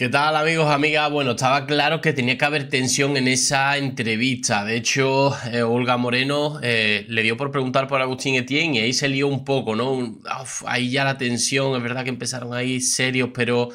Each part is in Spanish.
¿Qué tal amigos, amigas? Bueno, estaba claro que tenía que haber tensión en esa entrevista. De hecho, eh, Olga Moreno eh, le dio por preguntar por Agustín Etienne y ahí se lió un poco, ¿no? ahí ya la tensión, es verdad que empezaron ahí serios, pero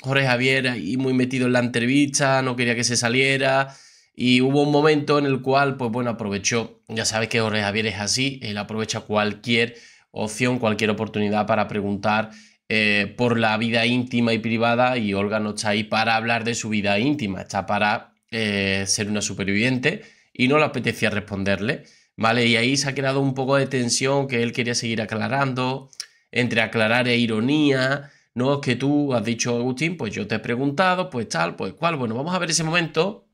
Jorge Javier ahí muy metido en la entrevista, no quería que se saliera. Y hubo un momento en el cual, pues bueno, aprovechó. Ya sabes que Jorge Javier es así, él aprovecha cualquier opción, cualquier oportunidad para preguntar eh, por la vida íntima y privada y Olga no está ahí para hablar de su vida íntima, está para eh, ser una superviviente y no le apetecía responderle, ¿vale? Y ahí se ha creado un poco de tensión que él quería seguir aclarando, entre aclarar e ironía, no es que tú has dicho, Agustín, pues yo te he preguntado, pues tal, pues cual, bueno, vamos a ver ese momento,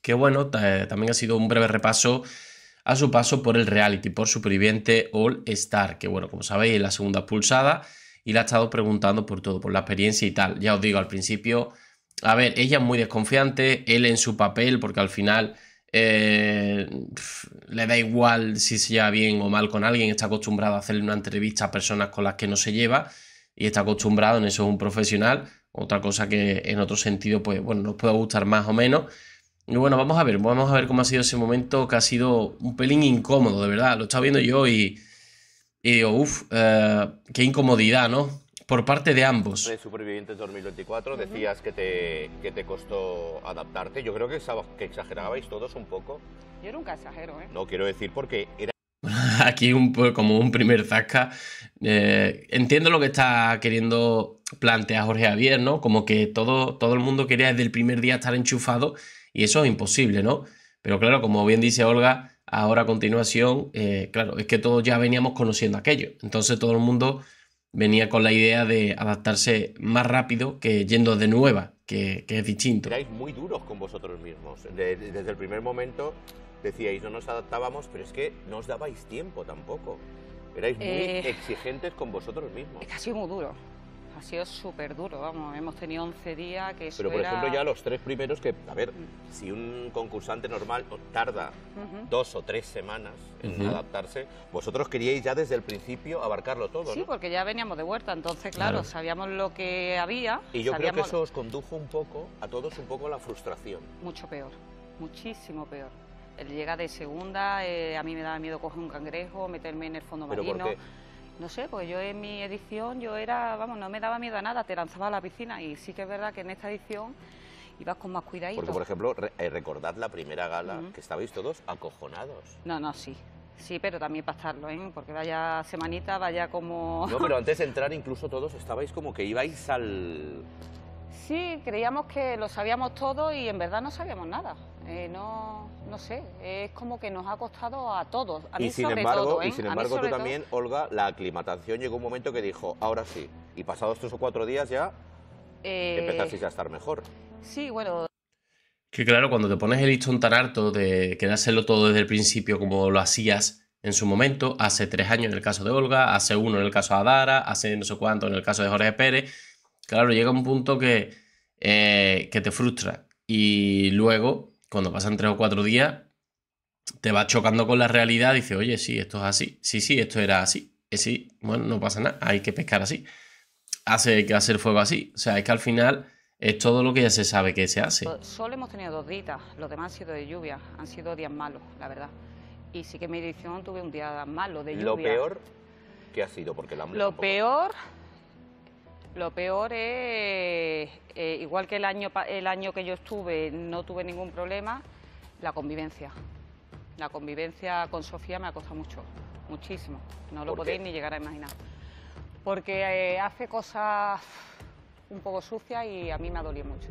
que bueno, eh, también ha sido un breve repaso a su paso por el reality, por Superviviente All Star, que bueno, como sabéis, En la segunda pulsada y la ha estado preguntando por todo, por la experiencia y tal. Ya os digo, al principio, a ver, ella es muy desconfiante, él en su papel, porque al final eh, le da igual si se lleva bien o mal con alguien, está acostumbrado a hacerle una entrevista a personas con las que no se lleva y está acostumbrado, en eso es un profesional, otra cosa que en otro sentido, pues bueno, nos puede gustar más o menos. Y bueno, vamos a ver, vamos a ver cómo ha sido ese momento que ha sido un pelín incómodo, de verdad. Lo he viendo yo y, y digo, uff, eh, qué incomodidad, ¿no? Por parte de ambos. Supervivientes 2024 decías que te, te costó adaptarte. Yo creo que, que exagerabais todos un poco. Yo nunca exagero, ¿eh? No, quiero decir porque era... Aquí un, como un primer zasca. Eh, entiendo lo que está queriendo plantear Jorge Javier, ¿no? Como que todo, todo el mundo quería desde el primer día estar enchufado y eso es imposible, ¿no? Pero claro, como bien dice Olga, ahora a continuación, eh, claro, es que todos ya veníamos conociendo aquello. Entonces todo el mundo venía con la idea de adaptarse más rápido que yendo de nueva, que, es distinto. Erais muy duros con vosotros mismos. desde el primer momento decíais, no nos adaptábamos, pero es que no os dabais tiempo tampoco. Erais muy eh. exigentes con vosotros mismos. Es casi muy duro ha sido súper duro, vamos, hemos tenido 11 días que Pero por ejemplo ya los tres primeros que, a ver, mm. si un concursante normal tarda dos o tres semanas en adaptarse, vosotros queríais ya desde el principio abarcarlo todo, Sí, porque ya veníamos de huerta, entonces claro, sabíamos lo que había. Y yo creo que eso os condujo un poco, a todos un poco la frustración. Mucho peor, muchísimo peor. El llega de segunda, eh, a mí me daba miedo coger un cangrejo, meterme en el fondo marino. No sé, pues yo en mi edición yo era, vamos, no me daba miedo a nada, te lanzaba a la piscina y sí que es verdad que en esta edición ibas con más cuidadito. Porque, por ejemplo, eh, recordad la primera gala, que estabais todos acojonados. No, no, sí. Sí, pero también para estarlo, ¿eh? Porque vaya semanita, vaya como... No, pero antes de entrar incluso todos estabais como que ibais al... Sí, creíamos que lo sabíamos todo y en verdad no sabíamos nada. Eh, no, sé, es como que nos ha costado a todos. y, sin embargo, y ¿eh? sin embargo, tú también, Olga, la aclimatación llegó un momento que dijo, ahora sí. Y pasados tres o cuatro días ya eh, empezaste a estar mejor. Sí, bueno. Que claro, cuando te pones el listón tan harto de quedárselo todo desde el principio como lo hacías en su momento, hace tres años en el caso de Olga, hace uno en el caso de Adara, hace no sé cuánto en el caso de Jorge Pérez, claro, llega un punto que, que te frustra. Y luego cuando pasan tres o cuatro días, te vas chocando con la realidad y dices, oye, sí, esto es así, sí, sí, esto era así, Y eh, sí, bueno, no pasa nada, hay que pescar así, hace, que hacer fuego así, o sea, es que al final es todo lo que ya se sabe que se hace. Solo hemos tenido dos días, los demás han sido de lluvia, han sido días malos, la verdad. Y sí que mi edición tuve un día malo de lluvia. Lo peor que ha sido, porque la Lo peor lo peor es, eh, igual que el año, el año que yo estuve, no tuve ningún problema, la convivencia. La convivencia con Sofía me ha costado mucho, muchísimo. No lo podéis ni llegar a imaginar. Porque eh, hace cosas un poco sucias y a mí me ha dolido mucho.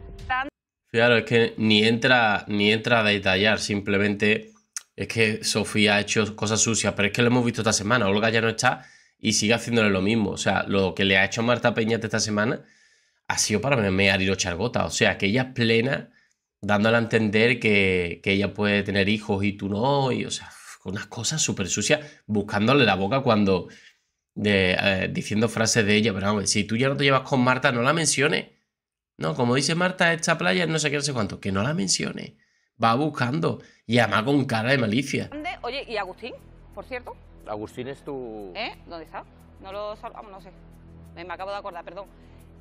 Claro, es que ni entra, ni entra a detallar, simplemente es que Sofía ha hecho cosas sucias, pero es que lo hemos visto esta semana, Olga ya no está y sigue haciéndole lo mismo. O sea, lo que le ha hecho Marta Peñate esta semana ha sido para memear y chargota. O sea, que ella es plena, dándole a entender que, ella puede tener hijos y tú no, y o sea, unas cosas súper sucias, buscándole la boca cuando. Eh, diciendo frases de ella, pero hombre, si tú ya no te llevas con Marta, no la menciones. No, como dice Marta, esta playa no sé qué, no sé cuánto, que no la menciones Va buscando y además con cara de malicia. Oye, ¿y Agustín, por cierto? Agustín es tu... ¿Eh? ¿Dónde está? No lo salvamos, no sé. Me, acabo de acordar, perdón.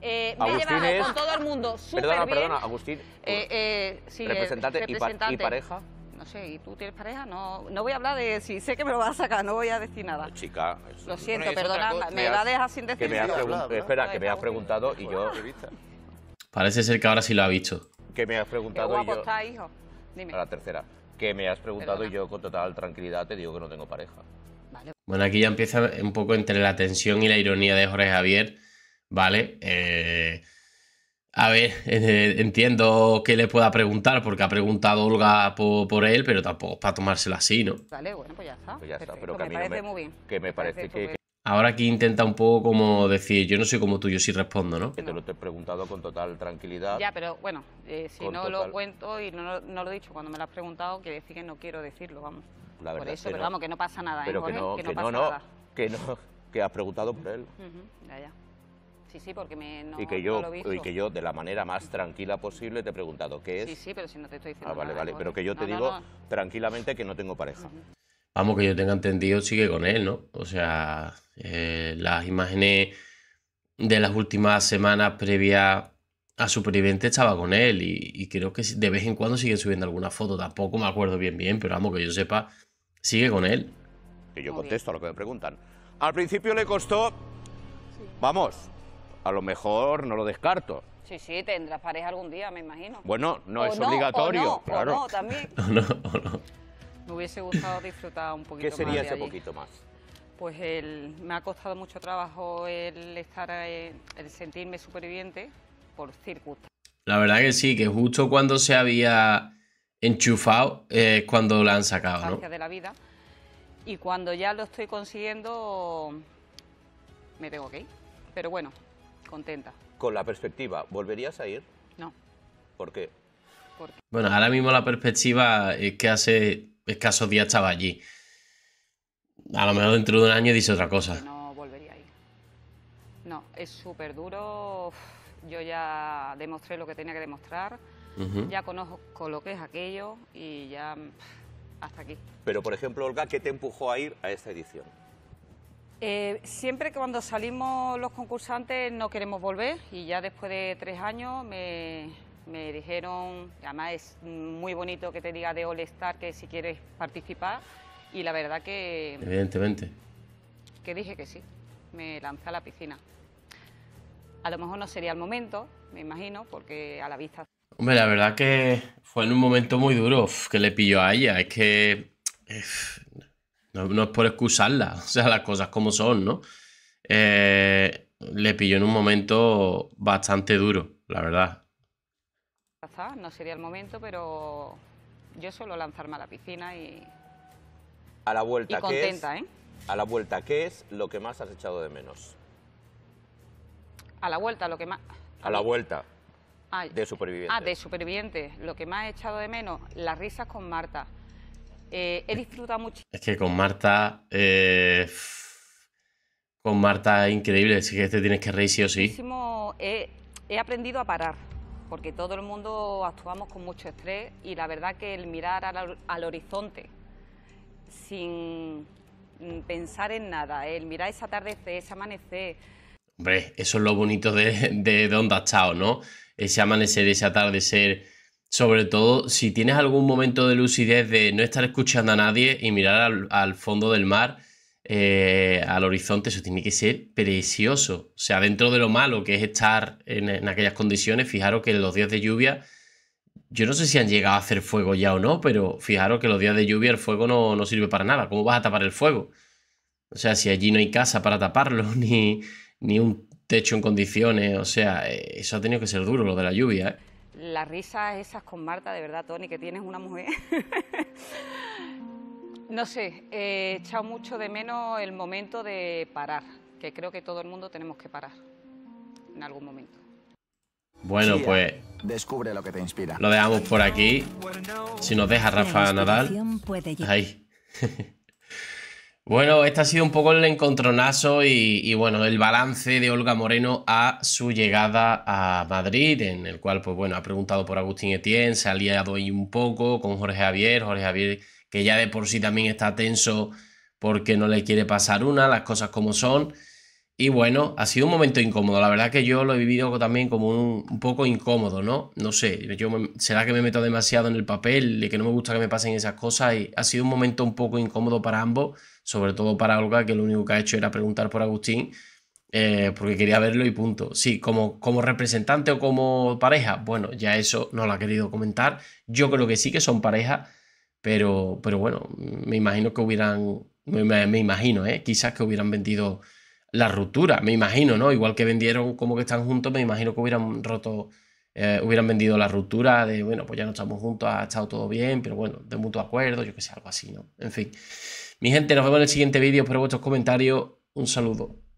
Eh, me he es... con todo el mundo súper Perdona, bien. perdona, Agustín. Eh, eh, sí, representante, Y, pareja no sé, ¿y tú tienes pareja? No, no voy a hablar de si sé que me lo vas a sacar, no voy a decir nada. Pues chica, lo siento, perdona. me va a dejar sin decir que Espera, que me has preguntado y yo. Parece ser que ahora sí lo ha visto. Que me has preguntado y yo. hijo. Dime. A la tercera. Que me has preguntado y yo con total tranquilidad te digo que no tengo pareja. Bueno, aquí ya empieza un poco entre la tensión y la ironía de Jorge Javier, ¿vale? Eh, a ver, eh, entiendo que le pueda preguntar porque ha preguntado Olga por él, pero tampoco para tomárselo así, ¿no? Vale, bueno, pues ya está. Pues que me parece muy bien. Que que... Pues. Ahora aquí intenta un poco como decir, yo no soy como tú, yo sí respondo, ¿no? Que te lo te he preguntado con total tranquilidad. Ya, pero bueno, eh, si no lo cuento y no, lo he dicho cuando me lo has preguntado, quiere decir que no quiero decirlo, vamos. Por eso, pero vamos, que no pasa nada, ¿eh, Que no, que, no, que no, que has preguntado por él. ya, ya. Sí, sí, porque me, y que yo, Y que yo, de la manera más tranquila posible, te he preguntado qué es. Sí, sí, pero si no te estoy diciendo Ah, vale, vale, pero que yo te digo tranquilamente que no tengo pareja. Vamos, que yo tenga entendido, sigue con él, ¿no? O sea, eh, las imágenes de las últimas semanas previas a su Superviviente estaba con él y, y creo que de vez en cuando sigue subiendo alguna foto, tampoco me acuerdo bien bien, pero vamos, que yo sepa, Sigue con él. Que yo contesto a lo que me preguntan. Al principio le costó. Vamos, a lo mejor no lo descarto. Sí, sí, tendrás pareja algún día, me imagino. Bueno, no es obligatorio, no, claro. O no, también. o no, o no. Me hubiese gustado disfrutar un poquito más. ¿Qué sería ese poquito más? Pues me ha costado mucho trabajo el estar, eh, el sentirme superviviente por circunstancias. La verdad que sí, que justo cuando se había enchufado eh, cuando la han sacado, ¿no? de la vida. Y cuando ya lo estoy consiguiendo, me tengo que ir. Pero bueno, contenta. Con la perspectiva, ¿volverías a ir? No. ¿Por qué? Bueno, ahora mismo la perspectiva es que hace escasos días estaba allí. A lo mejor dentro de un año dice otra cosa. No volvería a ir. No, es súper duro. Yo ya demostré lo que tenía que demostrar ya conozco lo que es aquello y ya hasta aquí. Pero, por ejemplo, Olga, ¿qué te empujó a ir a esta edición? Eh, siempre que cuando salimos los concursantes no queremos volver y ya después de tres años me, dijeron, además es muy bonito que te diga de All Star que si quieres participar y la verdad que... Evidentemente. Que dije que sí, me lancé a la piscina. A lo mejor no sería el momento, me imagino, porque a la vista Hombre, la verdad que fue en un momento muy duro que le pilló a ella. Es que no, es por excusarla, o sea, las cosas como son, ¿no? Eh, le pilló en un momento bastante duro, la verdad. No sería el momento, pero yo suelo lanzarme a la piscina y... A la vuelta, contenta, ¿eh? A la vuelta, ¿qué es lo que más has echado de menos? A la vuelta, lo que más... A la vuelta. De supervivientes. Ah, de supervivientes. Lo que más he echado de menos, las risas con Marta. Eh, he disfrutado mucho. Es que con Marta. Eh, con Marta es increíble. Así que te tienes que reír sí o sí. He, he aprendido a parar porque todo el mundo actuamos con mucho estrés y la verdad que el mirar al, horizonte sin pensar en nada, el mirar ese atardecer, ese amanecer. Hombre, eso es lo bonito de, de, de Chao, ¿no? ese amanecer, ese atardecer, sobre todo si tienes algún momento de lucidez de no estar escuchando a nadie y mirar al, fondo del mar, eh, al horizonte, eso tiene que ser precioso. O sea, dentro de lo malo que es estar en, aquellas condiciones, fijaros que los días de lluvia, yo no sé si han llegado a hacer fuego ya o no, pero fijaros que los días de lluvia el fuego no, no sirve para nada. ¿Cómo vas a tapar el fuego? O sea, si allí no hay casa para taparlo, ni, ni un hecho en condiciones, o sea, eh, eso ha tenido que ser duro lo de la lluvia. ¿eh? Las risas esas con Marta, de verdad, Tony, que tienes una mujer. no sé, he echado mucho de menos el momento de parar, que creo que todo el mundo tenemos que parar en algún momento. Bueno, pues. Descubre lo que te inspira. Lo dejamos por aquí. Si nos deja Rafa Nadal. Ahí. Bueno, este ha sido un poco el encontronazo y, bueno, el balance de Olga Moreno a su llegada a Madrid, en el cual, pues bueno, ha preguntado por Agustín Etienne, se ha liado ahí un poco con Jorge Javier, Jorge Javier que ya de por sí también está tenso porque no le quiere pasar una, las cosas como son. Y bueno, ha sido un momento incómodo. La verdad que yo lo he vivido también como un, poco incómodo, ¿no? No sé, será que me meto demasiado en el papel y que no me gusta que me pasen esas cosas. Y ha sido un momento un poco incómodo para ambos, sobre todo para Olga, que lo único que ha hecho era preguntar por Agustín, eh, porque quería verlo y punto. Sí, como, como representante o como pareja, bueno, ya eso no lo ha querido comentar. Yo creo que sí que son pareja, pero, pero bueno, me imagino que hubieran, me, me imagino, ¿eh? Quizás que hubieran vendido la ruptura, me imagino, ¿no? Igual que vendieron como que están juntos, me imagino que hubieran roto, eh, hubieran vendido la ruptura de, bueno, pues ya no estamos juntos, ha estado todo bien, pero bueno, de mutuo acuerdo, yo que sé, algo así, ¿no? En fin. Mi gente, nos vemos en el siguiente vídeo, espero vuestros comentarios, un saludo.